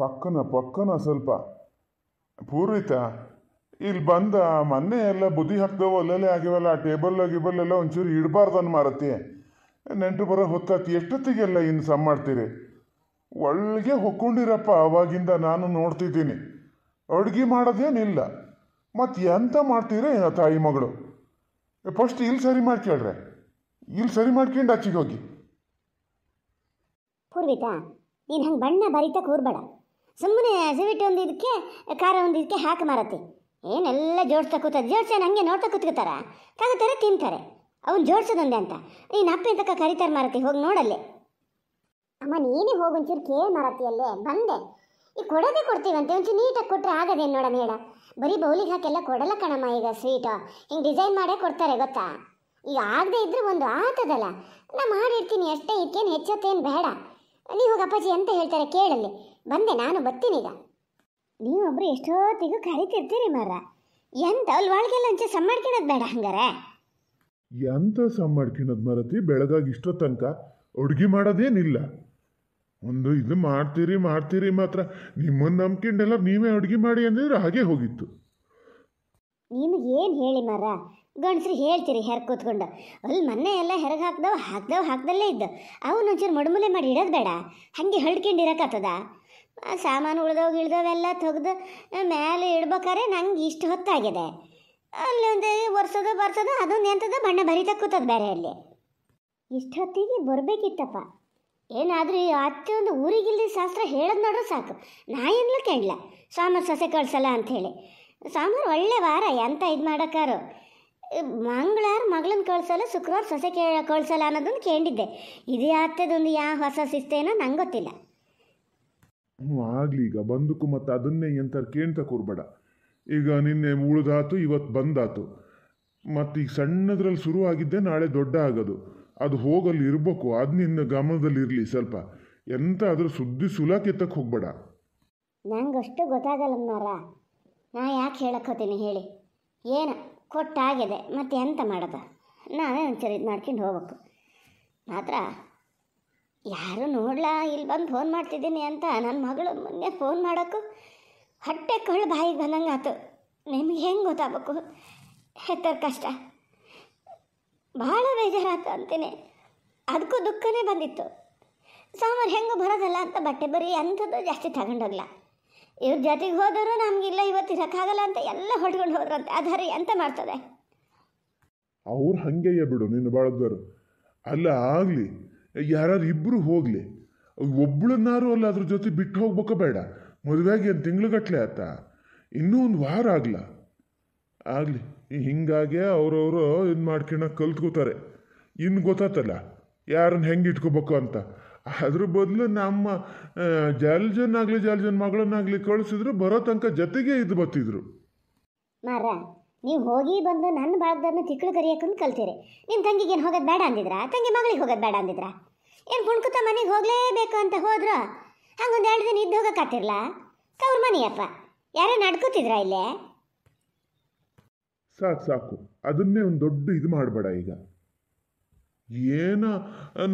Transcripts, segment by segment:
ಪಕ್ಕನ ಪಕ್ಕನ ಸ್ವಲ್ಪ ಪೂರ್ವಿತ ಇಲ್ಲಿ ಬಂದ ಮೊನ್ನೆ ಎಲ್ಲ ಬುದ್ಧಿ ಹಾಕ್ದವು ಅಲ್ಲಲ್ಲೇ ಆಗಿವಲ್ಲ ಆ ಟೇಬಲ್ ಗಿಬಲ್ ಒಂಚೂರು ಇಡಬಾರ್ದು ಅನ್ ಮಾರತಿ ನೆಂಟು ಬರೋ ಹೊತ್ತಾತಿ ಎಷ್ಟೊತ್ತಿಗೆಲ್ಲ ಇನ್ನು ಸಮ್ ಮಾಡ್ತೀರಿ ಒಳಗೆ ಹೊಕ್ಕೊಂಡಿರಪ್ಪ ಅವಾಗಿಂದ ನಾನು ನೋಡ್ತಿದ್ದೀನಿ ಅಡುಗೆ ಮಾಡೋದೇನಿಲ್ಲ ಮತ್ತು ಎಂತ ಮಾಡ್ತೀರಿ ತಾಯಿ ಮಗಳು ಫಸ್ಟ್ ಇಲ್ಲಿ ಸರಿ ಮಾಡ್ಕೇಳ್ರೆ ಇಲ್ಲಿ ಸರಿ ಮಾಡ್ಕೊಂಡು ಅಚ್ಚಿಗೆ ಹೋಗಿ ಪೂರ್ವಿತಾ ನೀನು ಹಂಗೆ ಬಣ್ಣ ಬರಿತಕ್ಕೆ ಕೂರ್ಬೇಡ ಸುಮ್ಮನೆ ಸ್ವೀಟ್ ಒಂದು ಇದಕ್ಕೆ ಖಾರ ಒಂದು ಇದಕ್ಕೆ ಹಾಕಿ ಮಾರತ್ತೆ ಏನೆಲ್ಲ ಜೋಡಿಸ್ತಾ ಕೂತಾರೆ ಜೋಡ್ಸೇನು ಹಂಗೆ ನೋಡ್ತಾ ಕೂತ್ಕೋತಾರ ತಗೋತಾರೆ ತಿಂತಾರೆ ಅವ್ನು ಜೋಡಿಸೋದೊಂದೇ ಅಂತ ನೀನು ಅಪ್ಪ ತಕ್ಕ ಕರಿತಾರೆ ಮಾರತಿ ಹೋಗಿ ನೋಡಲ್ಲೇ ಅಮ್ಮ ನೀನೇ ಹೋಗಿ ಒಂಚೂರು ಕೇಳಿ ಮಾರತಿ ಅಲ್ಲೇ ಬಂದೆ ಈ ಕೊಡೋದೇ ಕೊಡ್ತೀವಂತೆ ಒಂಚೂರು ನೀಟಾಗಿ ಕೊಟ್ಟರೆ ಆಗದೇನು ನೋಡ ಹೇಳ ಬರೀ ಬೌಲಿಗೆ ಹಾಕೆಲ್ಲ ಕೊಡಲ್ಲ ಕಣಮ್ಮ ಈಗ ಸ್ವೀಟು ಹಿಂಗೆ ಡಿಸೈನ್ ಮಾಡೇ ಕೊಡ್ತಾರೆ ಗೊತ್ತಾ ಈಗ ಆಗದೆ ಇದ್ರೆ ಒಂದು ಆತದಲ್ಲ ನಾ ಮಾಡಿರ್ತೀನಿ ಅಷ್ಟೇ ಇದಕ್ಕೇನು ಹೆಚ್ಚತ್ತೇನು ಬೇಡ ನೀವು ಅಪ್ಪಾಜಿ ಅಂತ ಹೇಳ್ತಾರೆ ಕೇಳಲ್ಲಿ ಬಂದೆ ನಾನು ಬರ್ತೀನೀಗ ನೀವೊಬ್ರು ಎಷ್ಟೊತ್ತಿಗೂ ಕರಿತಿರ್ತೀರಿ ಮಾರ ಎಂತ ಅಲ್ಲಿ ಒಳಗೆಲ್ಲ ಹಂಚೆ ಸಮ್ ಬೇಡ ಹಂಗಾರೆ ಎಂತ ಸಮ್ ಮರತಿ ಬೆಳಗಾಗಿ ಇಷ್ಟೋ ತನಕ ಅಡುಗೆ ಮಾಡೋದೇನಿಲ್ಲ ಒಂದು ಇದು ಮಾಡ್ತೀರಿ ಮಾಡ್ತೀರಿ ಮಾತ್ರ ನಿಮ್ಮನ್ನು ನಂಬ್ಕೊಂಡೆಲ್ಲ ನೀವೇ ಅಡುಗೆ ಮಾಡಿ ಅಂದಿದ್ರೆ ಹಾಗೆ ಹೋಗಿತ್ತು ನಿಮಗೇನು ಹೇಳಿ ಮಾರ ಗಂಡಸ್ರು ಹೇಳ್ತೀರಿ ಹೆರ್ ಕೂತ್ಕೊಂಡು ಅಲ್ಲಿ ಮೊನ್ನೆ ಎಲ್ಲ ಹೆರಗೆ ಹಾಕ್ದವ್ ಹಾಕ್ದವ್ ಹಾಕ್ದಲ್ಲೇ ಇದ್ದ ಅವನು ಒಂಚೂರು ಮಡಮುಲೆ ಮಾಡಿ ಇಡೋದು ಬೇಡ ಹಾಗೆ ಹಳ್ಕೊಂಡಿರಕ್ಕಾಗ್ತದ ಸಾಮಾನು ಉಳ್ದವ್ ಇಳ್ದವೆಲ್ಲ ತೆಗೆದು ಮೇಲೆ ಇಡ್ಬೇಕಾರೆ ನಂಗೆ ಇಷ್ಟು ಹೊತ್ತಾಗಿದೆ ಅಲ್ಲಿ ಒಂದು ಒರೆಸೋದು ಬರ್ಸೋದು ಅದೊಂದು ಎಂಥದ್ದು ಬಣ್ಣ ಬರೀತಾ ಕೂತದ ಬೇರೆ ಅಲ್ಲಿ ಇಷ್ಟು ಹೊತ್ತಿಗೆ ಬರಬೇಕಿತ್ತಪ್ಪ ಏನಾದರೂ ಈ ಅತ್ತೆ ಒಂದು ಊರಿಗಿಲ್ದಿ ಶಾಸ್ತ್ರ ಹೇಳೋದು ನೋಡ್ರೆ ಸಾಕು ನಾ ಏನ್ಲೂ ಕೇಳಲ್ಲ ಸಾಂಬಾರು ಸೊಸೆ ಕಳ್ಸಲ್ಲ ಅಂಥೇಳಿ ಸಾಂಬಾರು ಒಳ್ಳೆ ವಾರ ಎಂತ ಇದು ಮಾಡೋಕ್ಕಾರು ಮಂಗಳಾರ ಮಗಳನ್ನ ಕಳ್ಸಲ್ಲ ಶುಕ್ರವಾರ ಸೊಸೆ ಕೇಳ ಕಳ್ಸಲ್ಲ ಅನ್ನೋದನ್ನು ಕೇಳಿದ್ದೆ ಇದೇ ಆತದೊಂದು ಯಾವ ಹೊಸ ಶಿಸ್ತೇನೋ ನಂಗೆ ಗೊತ್ತಿಲ್ಲ ಹ್ಞೂ ಆಗಲಿ ಈಗ ಬಂದಕ್ಕೂ ಮತ್ತು ಅದನ್ನೇ ಎಂತ ಕೇಳ್ತಾ ಕೂರ್ಬೇಡ ಈಗ ನಿನ್ನೆ ಉಳಿದಾತು ಇವತ್ತು ಬಂದಾತು ಮತ್ತು ಈಗ ಸಣ್ಣದ್ರಲ್ಲಿ ಶುರು ಆಗಿದ್ದೆ ನಾಳೆ ದೊಡ್ಡ ಆಗೋದು ಅದು ಹೋಗಲ್ಲಿ ಇರಬೇಕು ಅದು ನಿನ್ನ ಗಮನದಲ್ಲಿರಲಿ ಸ್ವಲ್ಪ ಎಂತ ಅದ್ರ ಸುದ್ದಿ ಸುಲಾ ಹೋಗಬೇಡ ಹೋಗ್ಬೇಡ ನಂಗಷ್ಟು ಗೊತ್ತಾಗಲ್ಲ ಮಾರ ನಾ ಯಾಕೆ ಹೇಳಕ್ಕೋತೀನಿ ಹೇಳಿ ಏನು ಕೊಟ್ಟಾಗಿದೆ ಮತ್ತೆ ಎಂತ ಮಾಡೋದು ನಾನೇ ಒಂಚೂರು ಇದು ಮಾಡ್ಕೊಂಡು ಹೋಗ್ಬೇಕು ಮಾತ್ರ ಯಾರು ನೋಡಲಾ ಇಲ್ಲಿ ಬಂದು ಫೋನ್ ಮಾಡ್ತಿದ್ದೀನಿ ಅಂತ ನನ್ನ ಮಗಳು ಮೊನ್ನೆ ಫೋನ್ ಮಾಡೋಕ್ಕೂ ಹೊಟ್ಟೆ ಕಳ್ಳು ಬಾಯಿಗೆ ಬಂದಂಗೆ ಆತು ನಿಮ್ಗೆ ಹೆಂಗೆ ಗೊತ್ತಾಗಬೇಕು ಹೆತ್ತರ ಕಷ್ಟ ಭಾಳ ಬೇಜಾರಾಯ್ತು ಅಂತೀನಿ ಅದಕ್ಕೂ ದುಃಖನೇ ಬಂದಿತ್ತು ಸಾಮಾನು ಹೆಂಗೆ ಬರೋದಲ್ಲ ಅಂತ ಬಟ್ಟೆ ಬರೀ ಅಂಥದ್ದು ಜಾಸ್ತಿ ತಗೊಂಡೋಗ್ಲ ಇವ್ರ ಜೊತೆಗೆ ಹೋದರು ನಮಗಿಲ್ಲ ಇವತ್ತು ಇರೋಕ್ಕಾಗಲ್ಲ ಅಂತ ಎಲ್ಲ ಹೊಡ್ಕೊಂಡು ಹೋದ್ರಂತೆ ಹರಿ ಎಂಥ ಮಾಡ್ತದೆ ಅವ್ರು ಹಂಗೆಯೇ ಬಿಡು ನೀನು ಬಾಳದರು ಅಲ್ಲ ಆಗಲಿ ಯಾರು ಇಬ್ಬರು ಹೋಗಲಿ ಒಬ್ಳನ್ನಾರು ಅಲ್ಲ ಅದ್ರ ಜೊತೆ ಬಿಟ್ಟು ಹೋಗ್ಬೇಕ ಬೇಡ ಮದುವೆಗೆ ಏನು ತಿಂಗ್ಳುಗಟ್ಟಲೆ ಆತ ಇನ್ನೂ ಒಂದು ವಾರ ಆಗಲ್ಲ ಆಗಲಿ ಹಿಂಗಾಗೆ ಅವರವರು ಇದು ಮಾಡ್ಕೊಂಡ ಕಲ್ತ್ಕೋತಾರೆ ಇನ್ನು ಗೊತ್ತಾತಲ್ಲ ಯಾರನ್ನ ಹೆಂಗೆ ಇಟ್ಕೋಬೇಕು ಅಂತ ಅದ್ರ ಬದಲು ನಮ್ಮ ಜಲ್ಜನ್ ಆಗಲಿ ಜಲ್ಜನ್ ಮಗಳನ್ನಾಗಲಿ ಕಳ್ಸಿದ್ರು ಬರೋ ತನಕ ಜೊತೆಗೆ ಇದು ಬತ್ತಿದ್ರು ನೀವು ಹೋಗಿ ಬಂದು ನನ್ನ ಭಾಗದವ್ರನ್ನ ತಿಕ್ಕಳು ಕರಿಯೋಕಂದು ಕಲ್ತೀರಿ ನಿಮ್ಮ ತಂಗಿಗೆ ಏನು ಹೋಗೋದು ಬೇಡ ಅಂದಿದ್ರ ತಂಗಿ ಮಗಳಿಗೆ ಹೋಗೋದು ಬೇಡ ಅಂದಿದ್ರಾ ಏನು ಕುಣ್ಕುತ ಮನೆಗೆ ಹೋಗಲೇಬೇಕು ಅಂತ ಹೋದ್ರು ಹಂಗೊಂದು ಎರಡು ದಿನ ಇದ್ದು ಹೋಗೋಕ್ಕಾತಿರ್ಲ ತವ್ರ ಮನೆಯಪ್ಪ ಯಾರೇ ನಡ್ಕೋತಿದ್ರಾ ಇಲ್ಲೇ ಸಾಕು ಸಾಕು ಅದನ್ನೇ ಒಂದು ದೊಡ್ಡ ಇದು ಮಾಡಬೇಡ ಈಗ ಏನ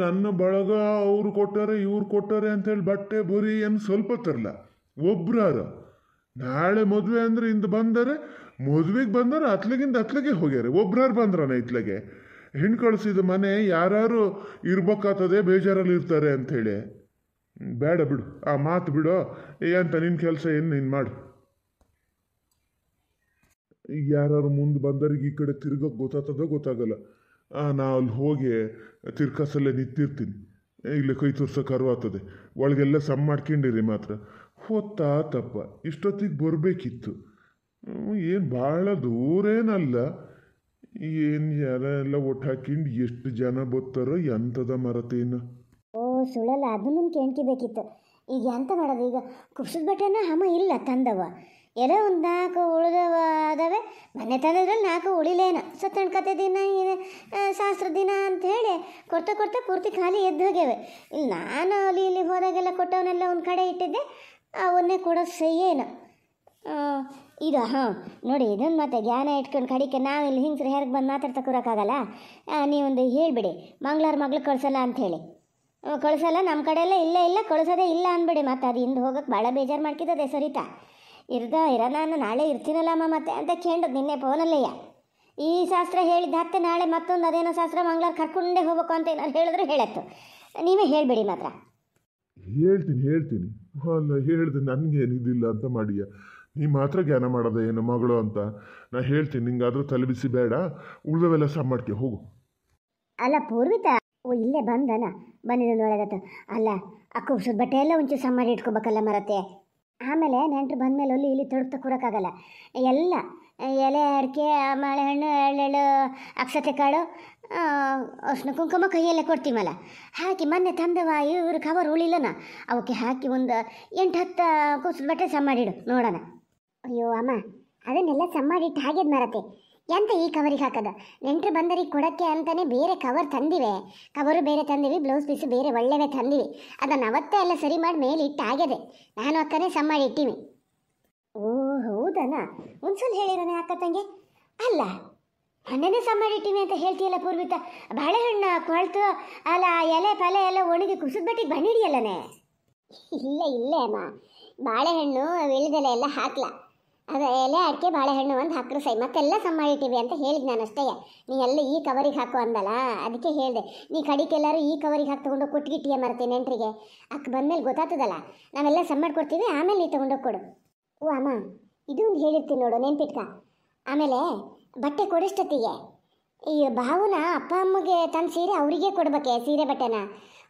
ನನ್ನ ಬಳಗ ಅವ್ರು ಕೊಟ್ಟಾರೆ ಇವ್ರು ಕೊಟ್ಟಾರೆ ಅಂತೇಳಿ ಬಟ್ಟೆ ಬುರಿ ಏನು ಸ್ವಲ್ಪ ಒಬ್ರು ಒಬ್ರಾರ ನಾಳೆ ಮದುವೆ ಅಂದ್ರೆ ಇಂದು ಬಂದರೆ ಮದುವೆಗೆ ಬಂದರ ಅತ್ಲಗಿಂದ ಅತ್ಲಗೆ ಹೋಗ್ಯಾರ ಒಬ್ರಾರು ಬಂದ್ರನ ಇತ್ಲಗೆ ಹೆಣ್ಣು ಕಳಿಸಿದ ಮನೆ ಯಾರು ಇರ್ಬೇಕಾತದೆ ಬೇಜಾರಲ್ಲಿ ಇರ್ತಾರೆ ಅಂಥೇಳಿ ಬೇಡ ಬಿಡು ಆ ಮಾತು ಬಿಡು ಏ ಅಂತ ನಿನ್ನ ಕೆಲಸ ಏನು ನೀನು ಮಾಡು ಯಾರು ಮುಂದೆ ಬಂದರಿಗೆ ಈ ಕಡೆ ತಿರ್ಗೋಕೆ ಗೊತ್ತಾಗ್ತದೋ ಗೊತ್ತಾಗಲ್ಲ ನಾ ಅಲ್ಲಿ ಹೋಗಿ ತಿರ್ಕಸಲ್ಲೇ ನಿಂತಿರ್ತೀನಿ ಇಲ್ಲಿ ಕೈ ಕರು ಆಗ್ತದೆ ಒಳಗೆಲ್ಲ ಸಮ್ ಮಾಡ್ಕೊಂಡಿರಿ ಮಾತ್ರ ಹೊತ್ತಾ ತಪ್ಪ ಇಷ್ಟೊತ್ತಿಗೆ ಬರಬೇಕಿತ್ತು ಏನು ಭಾಳ ಏನಲ್ಲ ಏನು ಯಾರ ಎಲ್ಲ ಒಟ್ಟು ಹಾಕಿಂಡು ಎಷ್ಟು ಜನ ಬರ್ತಾರೋ ಎಂಥದ ಮರತೇನು ಓ ಸುಳಲ್ಲ ಅದನ್ನು ಕೇಳ್ಕಿ ಬೇಕಿತ್ತು ಈಗ ಎಂತ ಮಾಡೋದು ಈಗ ಕುಪ್ಸದ ಬಟ್ಟೆನ ಹಮ ಇಲ್ಲ ತಂದವ ಎಲ್ಲ ಒಂದು ನಾಲ್ಕು ಉಳಿದವ ಅದಾವೆ ಮನೆ ತಂದದ್ರಲ್ಲಿ ನಾಲ್ಕು ಉಳಿಲೇನ ಕತೆ ದಿನ ಶಾಸ್ತ್ರ ದಿನ ಅಂತ ಹೇಳಿ ಕೊಡ್ತಾ ಕೊಡ್ತಾ ಪೂರ್ತಿ ಖಾಲಿ ಎದ್ದು ಹೋಗ್ಯಾವೆ ಇಲ್ಲಿ ನಾನು ಅಲ್ಲಿ ಇಲ್ಲಿ ಹೋದಾಗೆಲ್ಲ ಕೊಟ್ಟವನ್ನೆಲ್ಲ ಒಂದು ಕಡೆ ಇಟ್ಟಿದ್ದೆ ಅವನ್ನೇ ಕೊಡೋ ಸೈಯೇನ ಇದು ಹಾಂ ನೋಡಿ ಇದನ್ನು ಮತ್ತೆ ಜ್ಞಾನ ಇಟ್ಕೊಂಡು ಕಡಿಕೆ ನಾವು ಇಲ್ಲಿ ಹಿಂಗ್ಸ್ರೆ ಹೆರಿಗೆ ಬಂದು ಮಾತಾಡ್ತಾ ಕೂರೋಕ್ಕಾಗಲ್ಲ ನೀವೊಂದು ಹೇಳಿಬಿಡಿ ಮಂಗ್ಳಾರ ಮಗಳು ಕಳಿಸಲ್ಲ ಅಂಥೇಳಿ ಕಳಿಸಲ್ಲ ನಮ್ಮ ಕಡೆಯೆಲ್ಲ ಇಲ್ಲ ಇಲ್ಲ ಕಳಿಸೋದೇ ಇಲ್ಲ ಅಂದ್ಬಿಡಿ ಮತ್ತೆ ಅದು ಹಿಂದೆ ಹೋಗೋಕೆ ಭಾಳ ಬೇಜಾರು ಮಾಡ್ಕಿದ್ದದೆ ಸರಿತಾ ಇರ್ದ ಇರ ನಾನು ನಾಳೆ ಇರ್ತೀನಲ್ಲಮ್ಮ ಮತ್ತೆ ಅಂತ ಕೇಂಡು ನಿನ್ನೆ ಫೋನಲ್ಲಯ್ಯ ಈ ಶಾಸ್ತ್ರ ಹೇಳಿದ ಹತ್ತು ನಾಳೆ ಮತ್ತೊಂದು ಅದೇನೋ ಶಾಸ್ತ್ರ ಮಂಗ್ಳಾರ ಕರ್ಕೊಂಡೇ ಹೋಗ್ಬೇಕು ಅಂತ ಏನಾದ್ರು ಹೇಳಿದ್ರು ಹೇಳತ್ತು ನೀವೇ ಹೇಳಿಬಿಡಿ ಮಾತ್ರ ಹೇಳ್ತೀನಿ ಹೇಳ್ತೀನಿ ಅಲ್ಲ ಹೇಳಿದ್ರೆ ನನಗೇನಿದಿಲ್ಲ ಅಂತ ಮಾಡಿಯಾ ನೀ ಮಾತ್ರ ಜ್ಞಾನ ಮಾಡೋದ ಏನು ಮಗಳು ಅಂತ ನಾ ಹೇಳ್ತೀನಿ ನಿಂಗಾದ್ರೂ ತಲುಪಿಸಿ ಬೇಡ ಉಳಿದವೆಲ್ಲ ಸಹ ಮಾಡ್ತೀವಿ ಹೋಗು ಅಲ್ಲ ಪೂರ್ವಿತ ಓ ಇಲ್ಲೇ ಬಂದನ ಬಂದಿದ್ದು ನೋಡೋದತ್ತು ಅಲ್ಲ ಅಕ್ಕ ಬಟ್ಟೆ ಎಲ್ಲ ಒಂಚೂರು ಸಹ ಮಾಡಿ ಇಟ್ಕೋಬೇಕಲ್ಲ ಮರತೆ ಆಮೇಲೆ ನೆಂಟರು ಬಂದಮೇಲೆ ಅಲ್ಲಿ ಇಲ್ಲಿ ತೊಡಗ್ತಾ ಕೂರೋಕ್ಕಾಗಲ್ಲ ಎಲ್ಲ ಎಲೆ ಅಡಿಕೆ ಮಾಳೆ ಎಳ್ಳೆಳ್ಳು ಅಕ್ಷತೆ ಕಾಳು ಅಷ್ಟು ಕುಂಕುಮ ಕೈಯಲ್ಲೇ ಕೊಡ್ತೀವಲ್ಲ ಹಾಕಿ ಮೊನ್ನೆ ತಂದವ ಇವ್ರ ಕವರ್ ಉಳಿಲ್ಲನ ಅವಕ್ಕೆ ಹಾಕಿ ಒಂದು ಎಂಟು ಹತ್ತು ಕುಸದ ಬಟ್ಟೆ ಸಹ ಮಾಡಿಡು ನೋಡೋಣ ಅಯ್ಯೋ ಅಮ್ಮ ಅದನ್ನೆಲ್ಲ ಸಮ್ಮಾಡಿಟ್ಟು ಹಾಗೆ ಮಾರತ್ತೆ ಎಂತ ಈ ಕವರಿಗೆ ಹಾಕೋದು ನೆಂಟರು ಬಂದರಿಗೆ ಕೊಡೋಕ್ಕೆ ಅಂತಾನೆ ಬೇರೆ ಕವರ್ ತಂದಿವೆ ಕವರು ಬೇರೆ ತಂದಿವಿ ಬ್ಲೌಸ್ ಪೀಸ್ ಬೇರೆ ಒಳ್ಳೆವೆ ತಂದಿವಿ ಅದನ್ನು ಅವತ್ತೇ ಎಲ್ಲ ಸರಿ ಮಾಡಿ ಮೇಲೆ ಇಟ್ಟು ಆಗ್ಯದೆ ನಾನು ಅಕ್ಕನೇ ಸಮ್ಮಾಡಿ ಇಟ್ಟಿವಿ ಓ ಹೌದನ ಒಂದ್ಸಲ ಹೇಳಿರೋನೆ ಅಕ್ಕ ತಂಗೆ ಅಲ್ಲ ಮನೆನೇ ಸಮ್ಮಾಡಿಟ್ಟಿವಿ ಅಂತ ಹೇಳ್ತೀಯಲ್ಲ ಪೂರ್ವಿತ ಬಾಳೆಹಣ್ಣು ಕೊಳ್ತು ಅಲ್ಲ ಎಲೆ ಪಲೆ ಎಲ್ಲ ಒಣಗಿ ಕುಸಿದ ಬಟ್ಟಿಗೆ ಬಂದಿಡಿಯಲ್ಲನೇ ಇಲ್ಲ ಇಲ್ಲೇ ಅಮ್ಮ ಬಾಳೆಹಣ್ಣು ವಿಳ್ದೆಲೆ ಎಲ್ಲ ಹಾಕ್ಲಾ ಅದು ಎಲೆ ಅಡಿಕೆ ಬಾಳೆಹಣ್ಣು ಒಂದು ಹಾಕ್ರು ಸೈ ಮತ್ತೆಲ್ಲ ಸಮ್ಮಾಳಿಟ್ಟಿವಿ ಅಂತ ಹೇಳಿದ್ ನಾನು ಅಷ್ಟೇ ನೀ ಎಲ್ಲ ಈ ಕವರಿಗೆ ಹಾಕು ಅಂದಲ್ಲ ಅದಕ್ಕೆ ಹೇಳಿದೆ ನೀ ಕಡಿಕೆಲ್ಲರೂ ಈ ಕವರಿಗೆ ಹಾಕಿ ತೊಗೊಂಡು ಕೊಟ್ಗಿಟ್ಟಿಗೆ ಮರ್ತೀನಿ ನೆಂಟರಿಗೆ ಅಕ್ಕ ಬಂದಮೇಲೆ ಗೊತ್ತಾಗ್ತದಲ್ಲ ನಾವೆಲ್ಲ ಸಮ್ ಕೊಡ್ತೀವಿ ಆಮೇಲೆ ನೀ ತೊಗೊಂಡೋಗಿ ಕೊಡು ಓ ಅಮ್ಮ ಇದು ಒಂದು ಹೇಳಿರ್ತೀನಿ ನೋಡು ನೆನ್ಪಿಟ್ಕ ಆಮೇಲೆ ಬಟ್ಟೆ ಕೊಡೋಷ್ಟೊತ್ತಿಗೆ ಈ ಬಾವುನ ಅಪ್ಪ ಅಮ್ಮಗೆ ತನ್ನ ಸೀರೆ ಅವರಿಗೆ ಕೊಡ್ಬೇಕೆ ಸೀರೆ ಬಟ್ಟೆನ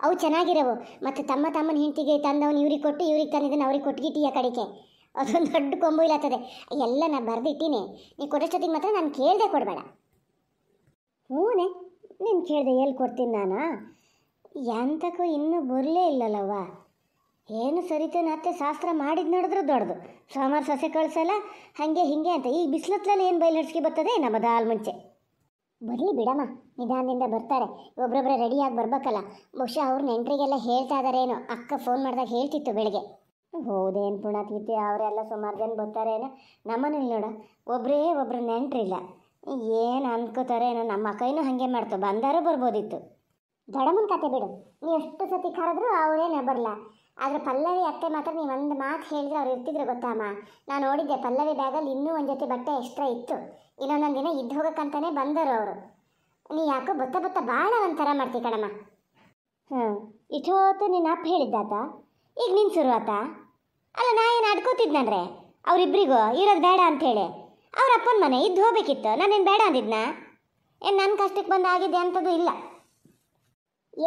ಅವು ಚೆನ್ನಾಗಿರವು ಮತ್ತು ತಮ್ಮ ತಮ್ಮನ ಹೆಂಡತಿಗೆ ತಂದವನು ಇವ್ರಿಗೆ ಕೊಟ್ಟು ಇವ್ರಿಗೆ ತಂದಿದ್ದನ್ನು ಅವ್ರಿಗೆ ಕೊಟ್ಟಿಗಿಟ್ಟಿಯ ಕಡಿಕೆ ಅದೊಂದು ದೊಡ್ಡ ಕೊಂಬು ಇಲ್ಲತ್ತದೆ ಎಲ್ಲ ನಾನು ಬರೆದಿಟ್ಟೀನಿ ನೀವು ಕೊಡೋಷ್ಟೊತ್ತಿಗೆ ಮಾತ್ರ ನಾನು ಕೇಳದೆ ಕೊಡಬೇಡ ಹ್ಞೂನೇ ನೀನು ಕೇಳಿದೆ ಎಲ್ಲಿ ಕೊಡ್ತೀನಿ ನಾನು ಎಂತಕ್ಕೂ ಇನ್ನೂ ಬರಲೇ ಇಲ್ಲಲ್ಲವ್ವ ಏನು ಸರಿತೇನೆ ಅತ್ತೆ ಶಾಸ್ತ್ರ ಮಾಡಿದ ನೋಡಿದ್ರೂ ದೊಡ್ಡದು ಸೋಮವಾರ ಸೊಸೆ ಕಳಿಸಲ್ಲ ಹಾಗೆ ಹೀಗೆ ಅಂತ ಈ ಬಿಸಿಲತ್ಲಲ್ಲಿ ಏನು ಬಯಲು ಹಿಡ್ಸ್ಕಿ ಬರ್ತದೆ ನಮ್ಮ ದಾಲ್ ಮುಂಚೆ ಬರಲಿ ಬಿಡಮ್ಮ ನಿಧಾನದಿಂದ ಬರ್ತಾರೆ ಒಬ್ಬೊಬ್ಬರೇ ರೆಡಿಯಾಗಿ ಬರ್ಬೇಕಲ್ಲ ಬಹುಶಃ ಅವ್ರ ನೆಂಟರಿಗೆಲ್ಲ ಹೇಳ್ತಾ ಏನೋ ಅಕ್ಕ ಫೋನ್ ಮಾಡಿದಾಗ ಹೇಳ್ತಿತ್ತು ಬೆಳಗ್ಗೆ ಹೌದೇನು ಪುಣಾತೀತಿ ಅವರೆಲ್ಲ ಸುಮಾರು ಜನ ಏನು ನಮ್ಮನೇಲಿ ನೋಡ ಒಬ್ಬರೇ ಒಬ್ಬರು ನೆಂಟ್ರಿಲ್ಲ ಏನು ಏನೋ ನಮ್ಮ ಕೈನೂ ಹಾಗೆ ಮಾಡ್ತು ಬಂದಾರು ಬರ್ಬೋದಿತ್ತು ದಡಮನ್ ಕತೆ ಬಿಡು ನೀವು ಎಷ್ಟು ಸತಿ ಕರೆದ್ರು ಅವರೇನು ಬರಲ್ಲ ಆದರೆ ಪಲ್ಲವಿ ಅತ್ತೆ ಮಾತ್ರ ನೀವು ಒಂದು ಮಾತು ಹೇಳಿದ್ರೆ ಅವ್ರು ಇರ್ತಿದ್ರು ಗೊತ್ತಾಮ ನಾನು ನೋಡಿದ್ದೆ ಪಲ್ಲವಿ ಬ್ಯಾಗಲ್ಲಿ ಇನ್ನೂ ಒಂದು ಜೊತೆ ಬಟ್ಟೆ ಎಕ್ಸ್ಟ್ರಾ ಇತ್ತು ಇನ್ನೊಂದೊಂದು ದಿನ ಇದ್ದು ಹೋಗೋಕ್ಕಂತಲೇ ಬಂದರು ಅವರು ನೀ ಯಾಕೋ ಬತ್ತ ಬತ್ತ ಭಾಳ ಒಂಥರ ಮಾಡ್ತೀವಿ ಕಣಮ್ಮ ಹ್ಞೂ ಇಷ್ಟೊತ್ತು ನಿನ್ನ ಅಪ್ಪ ಹೇಳಿದ್ದಾತ ಈಗ ನೀನು ಆತ ಅಲ್ಲ ನಾ ಏನು ಅಡ್ಕೋತಿದ್ನನ್ರೆ ಅವರಿಬ್ಬರಿಗೂ ಇರೋದು ಬೇಡ ಅಂಥೇಳಿ ಅವ್ರ ಅಪ್ಪನ ಮನೆ ಇದ್ದು ಹೋಗ್ಬೇಕಿತ್ತು ನಾನೇನು ಬೇಡ ಅಂದಿದ್ನ ಏನು ನನ್ನ ಕಷ್ಟಕ್ಕೆ ಬಂದು ಆಗಿದೆ ಅಂಥದ್ದು ಇಲ್ಲ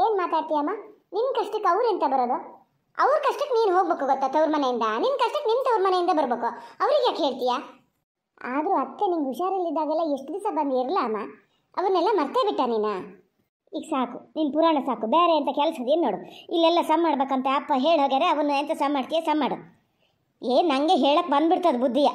ಏನು ಮಾತಾಡ್ತೀಯಮ್ಮ ನಿನ್ನ ಕಷ್ಟಕ್ಕೆ ಅವ್ರು ಎಂತ ಬರೋದು ಅವ್ರ ಕಷ್ಟಕ್ಕೆ ನೀನು ಹೋಗ್ಬೇಕು ಗೊತ್ತಾ ತವ್ರ ಮನೆಯಿಂದ ನಿನ್ನ ಕಷ್ಟಕ್ಕೆ ನಿನ್ನ ತವ್ರ ಮನೆಯಿಂದ ಬರಬೇಕು ಅವ್ರಿಗೆ ಯಾಕೆ ಹೇಳ್ತೀಯಾ ಆದರೂ ಅತ್ತೆ ನಿಂಗೆ ಹುಷಾರಲ್ಲಿದ್ದಾಗೆಲ್ಲ ಎಷ್ಟು ದಿವಸ ಬಂದು ಇರಲ್ಲ ಅಮ್ಮ ಅವನ್ನೆಲ್ಲ ಮರ್ತೇ ಬಿಟ್ಟ ನೀನು ಈಗ ಸಾಕು ನಿನ್ನ ಪುರಾಣ ಸಾಕು ಬೇರೆ ಅಂತ ಕೆಲಸದೇನು ನೋಡು ಇಲ್ಲೆಲ್ಲ ಸಮ್ ಮಾಡ್ಬೇಕಂತ ಅಪ್ಪ ಹೇಳಿ ಹೋಗ್ಯಾರೆ ಅವನ್ನ ಎಂತ ಸಮ್ ಮಾಡ್ತೀಯ ಸಮ್ ಮಾಡು ಏನು ನಂಗೆ ಹೇಳಕ್ಕೆ ಬಂದ್ಬಿಡ್ತದೆ ಬುದ್ಧಿಯ